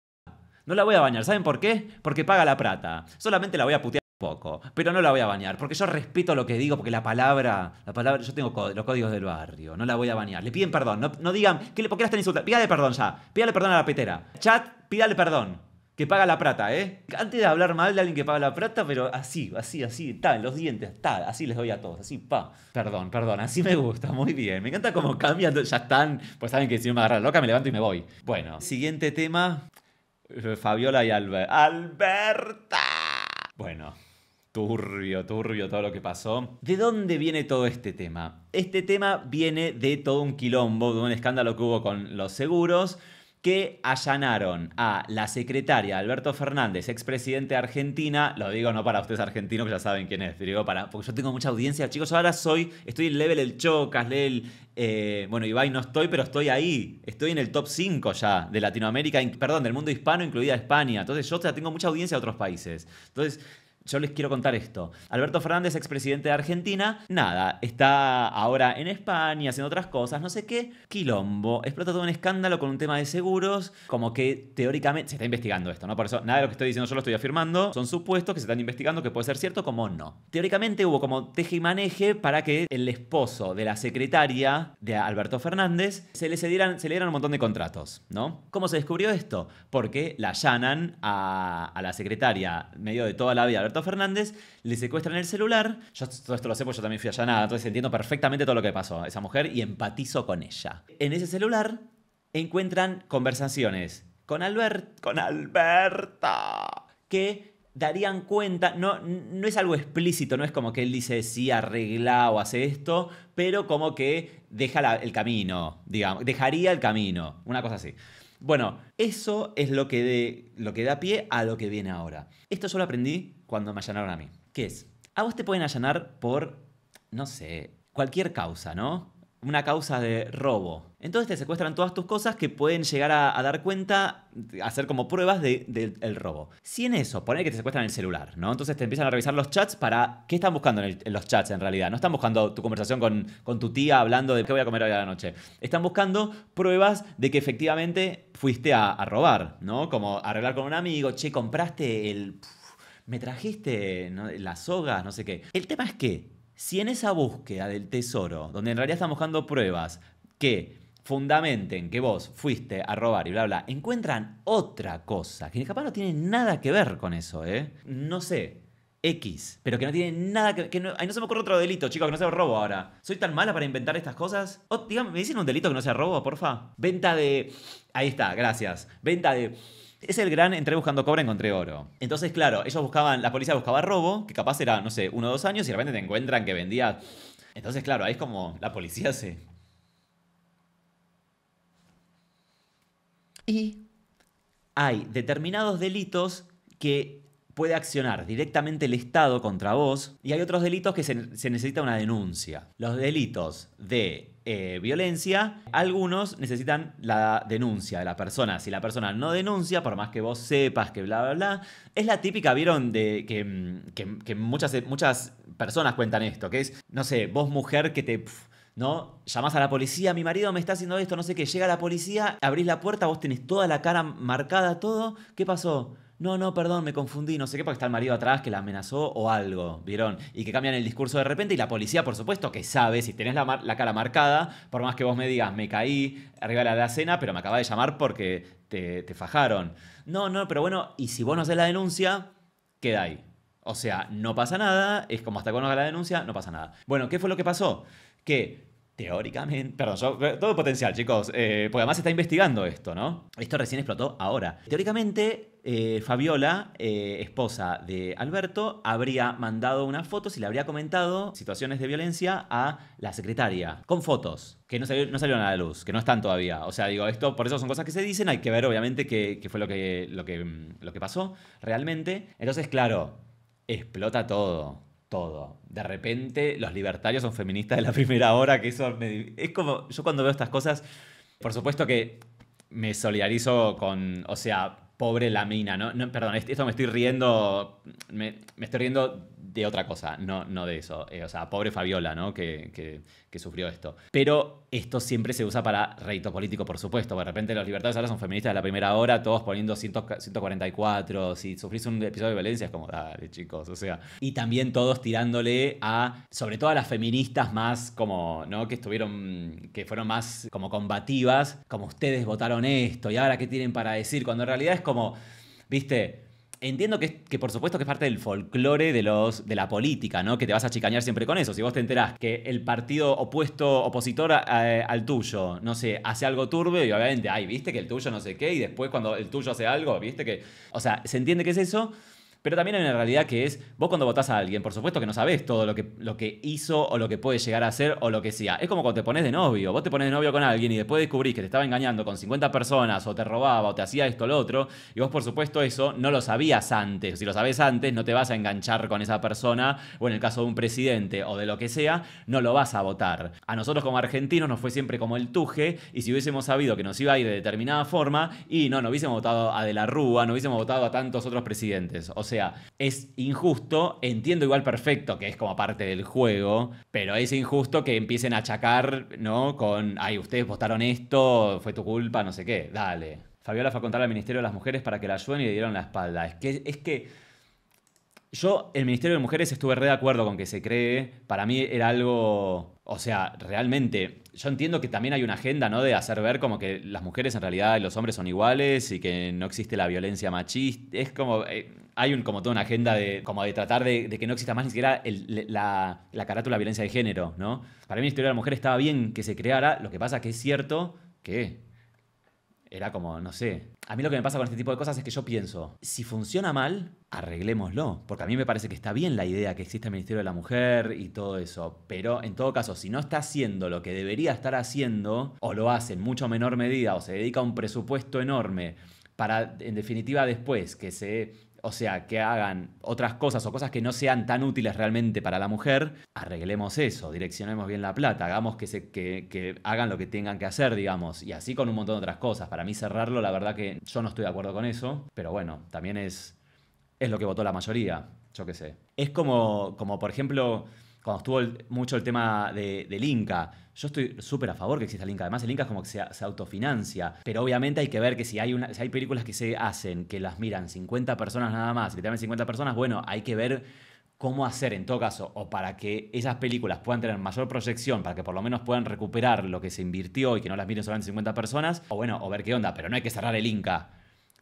No la voy a bañar, ¿saben por qué? Porque paga la plata. Solamente la voy a putear poco, pero no la voy a bañar, porque yo respeto lo que digo, porque la palabra, la palabra, yo tengo los códigos del barrio, no la voy a bañar. Le piden perdón, no, digan, ¿por qué la están insultando? Pídale perdón ya, pídale perdón a la petera. Chat, pídale perdón, que paga la plata, ¿eh? Antes de hablar mal de alguien que paga la plata, pero así, así, así, tal, los dientes, tal, así les doy a todos, así, pa. Perdón, perdón, así me gusta, muy bien. Me encanta cómo cambian, ya están, pues saben que si no me agarra loca me levanto y me voy. Bueno, siguiente tema, eh, Fabiola y Albert. ¡Alberta! Bueno, Turbio, turbio todo lo que pasó. ¿De dónde viene todo este tema? Este tema viene de todo un quilombo, de un escándalo que hubo con los seguros que allanaron a la secretaria Alberto Fernández, expresidente de Argentina, lo digo no para ustedes argentinos que ya saben quién es, digo para, porque yo tengo mucha audiencia, chicos, ahora soy, estoy en el level el Chocas, level, eh, bueno, Ibai no estoy, pero estoy ahí, estoy en el top 5 ya de Latinoamérica, perdón, del mundo hispano, incluida España, entonces yo tengo mucha audiencia de otros países. Entonces, yo les quiero contar esto. Alberto Fernández, expresidente de Argentina, nada, está ahora en España haciendo otras cosas, no sé qué. Quilombo, explota todo un escándalo con un tema de seguros, como que teóricamente se está investigando esto, ¿no? Por eso nada de lo que estoy diciendo yo lo estoy afirmando, son supuestos que se están investigando que puede ser cierto como no. Teóricamente hubo como teje y maneje para que el esposo de la secretaria de Alberto Fernández se le dieran un montón de contratos, ¿no? ¿Cómo se descubrió esto? Porque la llanan a, a la secretaria medio de toda la vida Alberto Fernández, le secuestran el celular. Yo todo esto lo sé porque yo también fui allá nada, entonces entiendo perfectamente todo lo que pasó a esa mujer y empatizo con ella. En ese celular encuentran conversaciones con Albert, con Alberta, que darían cuenta, no, no es algo explícito, no es como que él dice sí, arregla o hace esto, pero como que deja el camino, digamos, dejaría el camino, una cosa así. Bueno, eso es lo que, lo que da pie a lo que viene ahora. Esto yo lo aprendí cuando me allanaron a mí. ¿Qué es? A vos te pueden allanar por, no sé, cualquier causa, ¿no? Una causa de robo. Entonces te secuestran todas tus cosas que pueden llegar a, dar cuenta, hacer como pruebas del robo. Si en eso, poner que te secuestran el celular, ¿no? Entonces te empiezan a revisar los chats para. ¿Qué están buscando en, los chats en realidad? No están buscando tu conversación con, tu tía hablando de qué voy a comer hoy a la noche. Están buscando pruebas de que efectivamente fuiste a, a robar, ¿no? Como arreglar con un amigo, che, compraste el me trajiste las sogas, no sé qué. El tema es que, si en esa búsqueda del tesoro, donde en realidad estamos buscando pruebas que fundamenten que vos fuiste a robar y bla, bla, encuentran otra cosa, que capaz no tiene nada que ver con eso, ¿eh? No sé, X, pero que no tiene nada que, ver... no, no se me ocurre otro delito, chicos, que no sea robo ahora. ¿Soy tan mala para inventar estas cosas? O, ¿me dicen un delito que no sea robo, porfa? Venta de... Ahí está, gracias. Venta de es el gran entré buscando cobre, encontré oro. Entonces, claro, ellos buscaban, la policía buscaba robo, que capaz era, no sé, uno o dos años, y de repente te encuentran que vendía... Entonces, claro, ahí es como la policía se. Y hay determinados delitos que puede accionar directamente el Estado contra vos y hay otros delitos que se necesita una denuncia. Los delitos de eh, violencia, algunos necesitan la denuncia de la persona. Si la persona no denuncia, por más que vos sepas que bla, bla, bla, es la típica, vieron, de que, mm, muchas, eh, muchas personas cuentan esto, que es, no sé, vos mujer que te... ¿no? Llamás a la policía, mi marido me está haciendo esto, no sé qué. Llega la policía, abrís la puerta, vos tenés toda la cara marcada, todo. ¿Qué pasó? no, no, perdón, me confundí, no sé qué, porque está el marido atrás que la amenazó o algo, ¿vieron? Y que cambian el discurso de repente y la policía, por supuesto, que sabe, si tenés la, cara marcada, por más que vos me digas, me caí arriba de la cena, pero me acaba de llamar porque te, te fajaron. No, no, pero bueno, y si vos no haces la denuncia, queda ahí. O sea, no pasa nada, es como hasta que uno haga la denuncia, no pasa nada. Bueno, ¿qué fue lo que pasó? Que Teóricamente, perdón, yo, eh, todo potencial, chicos, eh, porque además se está investigando esto, ¿no? Esto recién explotó ahora. Teóricamente, eh, Fabiola, esposa de Alberto, habría mandado unas fotos y le habría comentado situaciones de violencia a la secretaria, con fotos, que no, no salieron a la luz, que no están todavía. O sea, digo, esto, por eso son cosas que se dicen, hay que ver obviamente qué, fue lo que, lo, que, lo que pasó realmente. Entonces, claro, explota todo todo. De repente los libertarios son feministas de la primera hora, que eso es como, yo cuando veo estas cosas, por supuesto que me solidarizo con, o sea, pobre la mina, ¿no? perdón, esto me estoy riendo, me estoy riendo de otra cosa, no, no de eso. Eh, o sea, pobre Fabiola, ¿no? Que, sufrió esto. Pero esto siempre se usa para reito político, por supuesto. De repente los libertadores ahora son feministas de la primera hora, todos poniendo 144. Si sufrís un episodio de violencia, es como, dale, chicos. O sea. Y también todos tirándole a, sobre todo a las feministas más como, ¿no? Que estuvieron, que fueron más como combativas, como ustedes votaron esto y ahora qué tienen para decir, cuando en realidad es como, viste, entiendo que, que, por supuesto que es parte del folclore de, los, de la política, ¿no? Que te vas a chicañar siempre con eso. Si vos te enterás que el partido opuesto, opositor al tuyo, no sé, hace algo turbio y obviamente, ay, viste que el tuyo no sé qué, y después cuando el tuyo hace algo, viste que... O sea, se entiende que es eso, pero también hay la realidad que es, vos cuando votás a alguien, por supuesto que no sabés todo lo que, lo que hizo o lo que puede llegar a hacer o lo que sea. Es como cuando te pones de novio, vos te pones de novio con alguien y después descubrís que te estaba engañando con 50 personas o te robaba o te hacía esto o lo otro, y vos por supuesto eso no lo sabías antes. Si lo sabés antes, no te vas a enganchar con esa persona o en el caso de un presidente o de lo que sea, no lo vas a votar. A nosotros como argentinos nos fue siempre como el tuje y si hubiésemos sabido que nos iba a ir de determinada forma y no, no hubiésemos votado a De la Rúa, no hubiésemos votado a tantos otros presidentes. O sea, sea, es injusto, entiendo igual perfecto que es como parte del juego, pero es injusto que empiecen a achacar, ¿no? Con, ay, ustedes votaron esto, fue tu culpa, no sé qué, dale. Fabiola fue a contar al Ministerio de las Mujeres para que la ayuden y le dieron la espalda. Es que, es que yo, el Ministerio de Mujeres, estuve re de acuerdo con que se cree. Para mí era algo, o sea, realmente yo entiendo que también hay una agenda, ¿no? De hacer ver como que las mujeres en realidad y los hombres son iguales y que no existe la violencia machista. Es como. Eh, hay un, como toda una agenda de, como de tratar de, que no exista más ni siquiera la, la, carátula de violencia de género, ¿no? Para mí la historia de la Mujer estaba bien que se creara, lo que pasa que es cierto que era como, no sé, a mí lo que me pasa con este tipo de cosas es que yo pienso, si funciona mal, arreglémoslo. Porque a mí me parece que está bien la idea que existe el Ministerio de la Mujer y todo eso. Pero en todo caso, si no está haciendo lo que debería estar haciendo, o lo hace en mucho menor medida, o se dedica a un presupuesto enorme para, en definitiva, después que se o sea, que hagan otras cosas o cosas que no sean tan útiles realmente para la mujer, arreglemos eso, direccionemos bien la plata, hagamos que, que, hagan lo que tengan que hacer, digamos, y así con un montón de otras cosas. Para mí cerrarlo, la verdad que yo no estoy de acuerdo con eso, pero bueno, también es, es lo que votó la mayoría, yo qué sé. Es como, como por ejemplo cuando estuvo mucho el tema de, del Inca. Yo estoy súper a favor que exista el Inca. Además, el Inca es como que se, autofinancia. Pero obviamente hay que ver que si hay, una, hay películas que se hacen, que las miran 50 personas nada más, que también 50 personas, bueno, hay que ver cómo hacer en todo caso, o para que esas películas puedan tener mayor proyección, para que por lo menos puedan recuperar lo que se invirtió y que no las miren solamente 50 personas, o bueno, o ver qué onda, pero no hay que cerrar el Inca.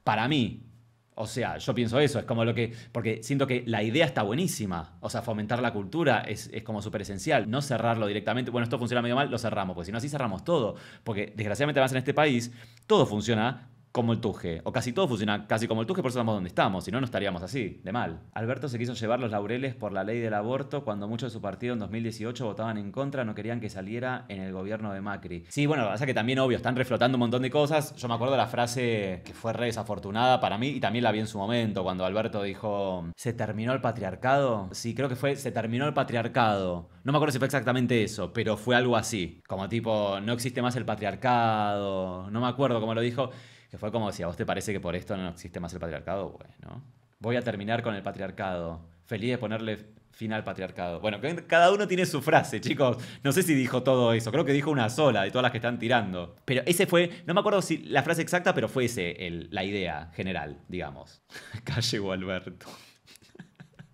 Para mí, o sea, yo pienso eso, es como lo que. Porque siento que la idea está buenísima. O sea, fomentar la cultura es, como súper esencial. No cerrarlo directamente. Bueno, esto funciona medio mal, lo cerramos, porque si no, así cerramos todo. Porque desgraciadamente, además en este país, todo funciona como el tuje, o casi todo funciona casi como el tuje, por eso estamos donde estamos, si no, no estaríamos así, de mal. Alberto se quiso llevar los laureles por la ley del aborto cuando muchos de su partido en 2018 votaban en contra, no querían que saliera en el gobierno de Macri. Sí, bueno, la que pasa que también, obvio, están reflotando un montón de cosas. Yo me acuerdo de la frase que fue re desafortunada para mí y también la vi en su momento, cuando Alberto dijo, ¿se terminó el patriarcado? Sí, creo que fue, se terminó el patriarcado. No me acuerdo si fue exactamente eso, pero fue algo así, como tipo, no existe más el patriarcado, no me acuerdo cómo lo dijo. Que fue como si a vos te parece que por esto no existe más el patriarcado, bueno. Voy a terminar con el patriarcado. Feliz de ponerle fin al patriarcado. Bueno, cada uno tiene su frase, chicos. No sé si dijo todo eso. Creo que dijo una sola de todas las que están tirando. Pero ese fue, no me acuerdo si la frase exacta, pero fue ese, la idea general, digamos. Calle Gualberto. Alberto.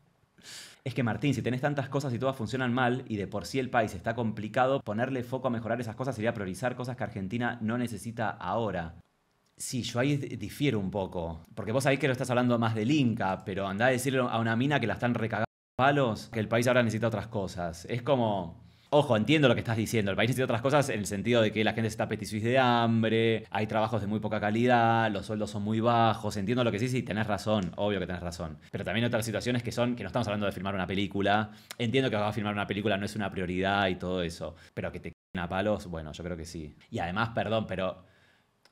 Es que Martín, si tenés tantas cosas y todas funcionan mal y de por sí el país está complicado, ponerle foco a mejorar esas cosas sería priorizar cosas que Argentina no necesita ahora. Sí, yo ahí difiero un poco. Porque vos sabés que lo estás hablando más del Inca, pero andá a decirle a una mina que la están recagando palos que el país ahora necesita otras cosas. Es como. Ojo, entiendo lo que estás diciendo. El país necesita otras cosas en el sentido de que la gente está peticis de hambre, hay trabajos de muy poca calidad, los sueldos son muy bajos. Entiendo lo que sí, y tenés razón, obvio que tenés razón. Pero también otras situaciones que son, que no estamos hablando de filmar una película. Entiendo que a filmar una película no es una prioridad y todo eso. Pero que te a palos, bueno, yo creo que sí. Y además, perdón, pero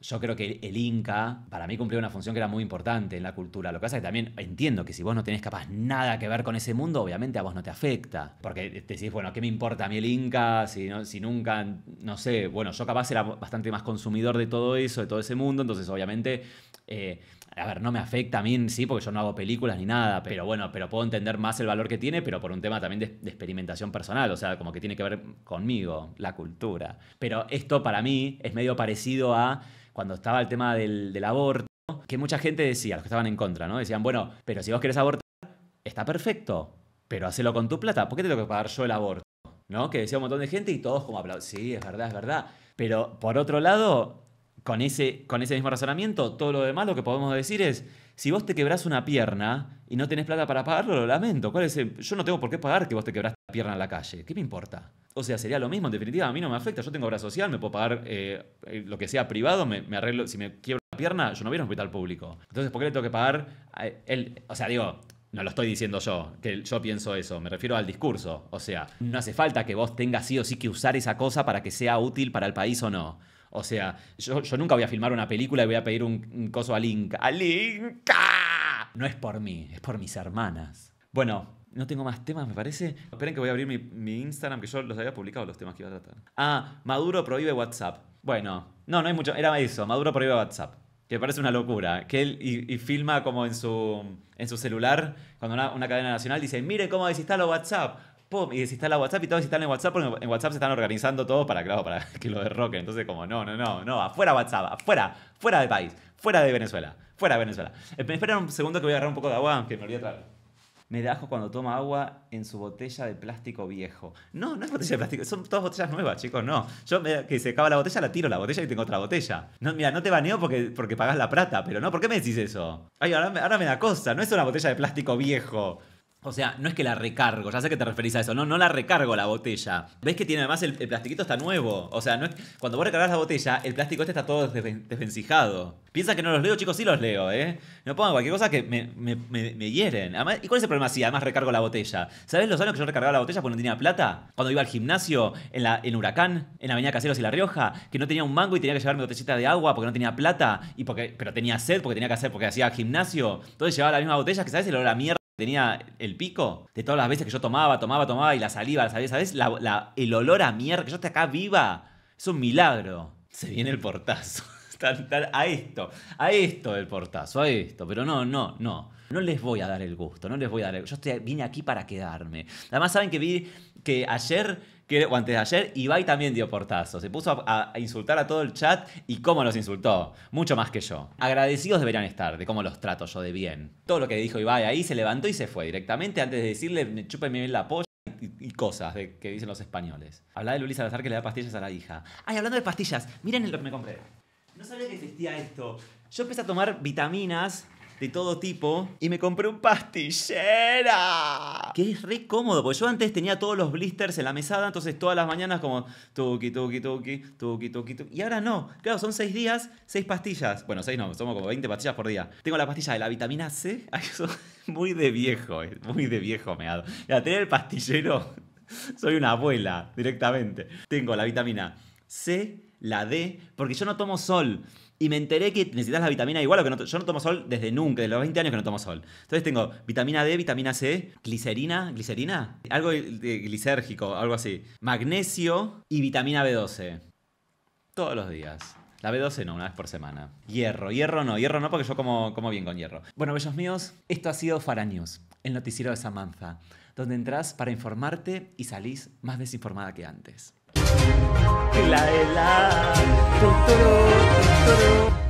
yo creo que el Inca, para mí, cumplía una función que era muy importante en la cultura. Lo que pasa es que también entiendo que si vos no tenés capaz nada que ver con ese mundo, obviamente a vos no te afecta. Porque te decís, bueno, ¿qué me importa a mí el Inca? Si, si nunca, no sé, bueno, yo capaz era bastante más consumidor de todo eso, de todo ese mundo, entonces obviamente eh, a ver, no me afecta a mí sí, porque yo no hago películas ni nada, pero bueno, pero puedo entender más el valor que tiene, pero por un tema también de, experimentación personal, o sea, como que tiene que ver conmigo, la cultura. Pero esto para mí es medio parecido a cuando estaba el tema del, aborto, que mucha gente decía, los que estaban en contra, ¿no? Decían, bueno, pero si vos querés abortar, está perfecto, pero hacelo con tu plata, ¿por qué te tengo que pagar yo el aborto? ¿No? Que decía un montón de gente y todos como aplaudían, sí, es verdad, es verdad. Pero por otro lado, con ese, con ese mismo razonamiento, todo lo demás lo que podemos decir es, si vos te quebrás una pierna y no tenés plata para pagarlo, lo lamento. ¿Cuál es Yo no tengo por qué pagar que vos te quebraste la pierna en la calle. ¿Qué me importa? O sea, sería lo mismo. En definitiva, a mí no me afecta. Yo tengo obra social, me puedo pagar eh, eh, lo que sea privado, me, arreglo. Si me quiebro la pierna, yo no voy a un hospital público. Entonces, ¿por qué le tengo que pagar El, O sea, digo, no lo estoy diciendo yo, que yo pienso eso, me refiero al discurso. O sea, no hace falta que vos tengas sí o sí que usar esa cosa para que sea útil para el país o no. O sea, yo, nunca voy a filmar una película y voy a pedir un, coso al Inca. ¡Al Inca! No es por mí, es por mis hermanas. Bueno, no tengo más temas, me parece. Esperen que voy a abrir mi, Instagram, que yo los había publicado los temas que iba a tratar. Ah, Maduro prohíbe WhatsApp. Bueno, no, no hay mucho. Era eso, Maduro prohíbe WhatsApp. Que me parece una locura. Que él y, filma como en su, en su celular, cuando una, cadena nacional dice, mire cómo desinstalo WhatsApp pum, y desinstala WhatsApp y todos instalan en WhatsApp porque en WhatsApp se están organizando todo para, claro, para que lo derroquen. Entonces, como, no, no, no, no, afuera WhatsApp, afuera, fuera del país, fuera de Venezuela, fuera de Venezuela. Eh, espera un segundo que voy a agarrar un poco de agua, que me olvidé traer. Me da cuando toma agua en su botella de plástico viejo. No, no es botella de plástico, son todas botellas nuevas, chicos, no. Yo que se acaba la botella, la tiro la botella y tengo otra botella. No, mira, no te baneo porque, porque pagas la plata, pero no, ¿por qué me decís eso? Ay, ahora, ahora me da cosa, no es una botella de plástico viejo. O sea, no es que la recargo, ya sé que te referís a eso, no, no la recargo la botella. ¿Ves que tiene además el, plastiquito está nuevo? O sea, no es, cuando vos recargas la botella, el plástico este está todo desvencijado. Piensa que no los leo, chicos, sí los leo, ¿eh? No pongo cualquier cosa que me, hieren. ¿Y cuál es el problema si además recargo la botella? ¿Sabés los años que yo recargaba la botella porque no tenía plata? Cuando iba al gimnasio, en, la, en Huracán, en la Avenida Caseros y La Rioja, que no tenía un mango y tenía que llevarme botellita de agua porque no tenía plata, y porque, pero tenía sed porque tenía que hacer, porque hacía gimnasio. Entonces llevaba la misma botella que, ¿sabes? El olor la mierda tenía el pico, de todas las veces que yo tomaba, tomaba, tomaba y la saliva, la ¿sabes? La, el olor a mierda, que yo esté acá viva, es un milagro. Se viene el portazo. a esto, a esto el portazo, a esto. Pero no, no, no. No les voy a dar el gusto, no les voy a dar Yo vine aquí para quedarme. Además, saben que vi que ayer o antes de ayer, Ibai también dio portazo. Se puso a, insultar a todo el chat y cómo los insultó. Mucho más que yo. Agradecidos deberían estar de cómo los trato yo de bien. Todo lo que dijo Ibai ahí se levantó y se fue directamente antes de decirle, chúpeme bien la polla y cosas que dicen los españoles. Hablaba de Luis Salazar que le da pastillas a la hija. Ay, hablando de pastillas, miren lo que me compré. No sabía que existía esto. Yo empecé a tomar vitaminas de todo tipo. Y me compré un pastillera. Que es re cómodo, porque yo antes tenía todos los blisters en la mesada, entonces todas las mañanas como tuki, tuki, tuki, tuki, Y ahora no. Claro, son seis días, seis pastillas. Bueno, seis no, somos como 20 pastillas por día. Tengo la pastilla de la vitamina C. muy de viejo, eh, muy de viejo me dado. Ya, tener el pastillero. Soy una abuela directamente. Tengo la vitamina C, la D, porque yo no tomo sol. Y me enteré que necesitas la vitamina igual, o que yo no tomo sol desde nunca, desde los 20 años que no tomo sol. Entonces tengo vitamina D, vitamina C, glicerina, glicerina, algo glicérgico, algo así, magnesio y vitamina B12. Todos los días. La B12 no, una vez por semana. Hierro, hierro no, hierro no porque yo como, como bien con hierro. Bueno, bellos míos, esto ha sido faraños el noticiero de Samantha, donde entras para informarte y salís más desinformada que antes. La, la, la,